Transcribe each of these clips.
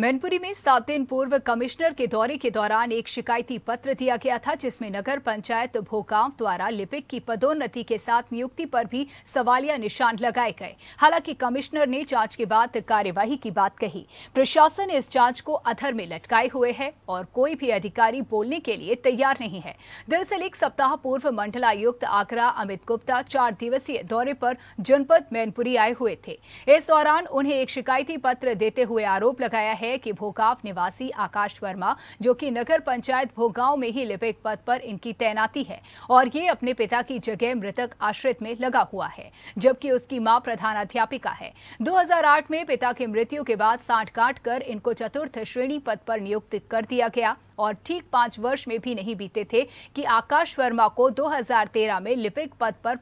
मैनपुरी में सात दिन पूर्व कमिश्नर के दौरे के दौरान एक शिकायती पत्र दिया गया था जिसमें नगर पंचायत भोगांव द्वारा लिपिक की पदोन्नति के साथ नियुक्ति पर भी सवालिया निशान लगाए गए हालांकि कमिश्नर ने जांच के बाद कार्यवाही की बात कही प्रशासन इस जांच को अधर में लटकाए हुए है और कोई भी अधिकारी बोलने के लिए तैयार नहीं है दरअसल एक सप्ताह पूर्व मंडलायुक्त आगरा अमित गुप्ता चार दिवसीय दौरे पर जनपद मैनपुरी आए हुए थे इस दौरान उन्हें एक शिकायती पत्र देते हुए आरोप लगाया है है कि भोगाव निवासी आकाश वर्मा जो कि नगर पंचायत भोगाव में ही लिपिक पद पर इनकी तैनाती है और ये अपने पिता की जगह मृतक आश्रित में लगा हुआ है जबकि उसकी मां अध्यापिका है 2008 में पिता की मृत्यु के बाद काट कर इनको चतुर्थ श्रेणी पद पर नियुक्त कर दिया गया और ठीक पांच वर्ष में भी नहीं बीते थे कि आकाश वर्मा को 2013 में लिपिक पद पर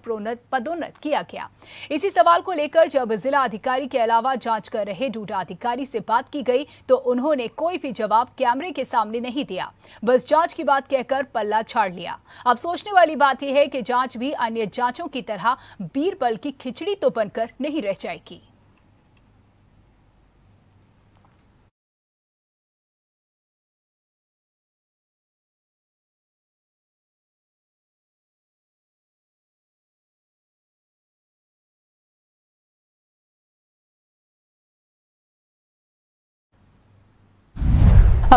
पदोन्नत किया गया इसी सवाल को लेकर जब जिला अधिकारी के अलावा जांच कर रहे डूडा अधिकारी से बात की गई तो उन्होंने कोई भी जवाब कैमरे के सामने नहीं दिया बस जांच की बात कहकर पल्ला छाड़ लिया अब सोचने वाली बात यह है कि जांच भी अन्य जांचों की तरह बीरबल की खिचड़ी तो बनकर नहीं रह जाएगी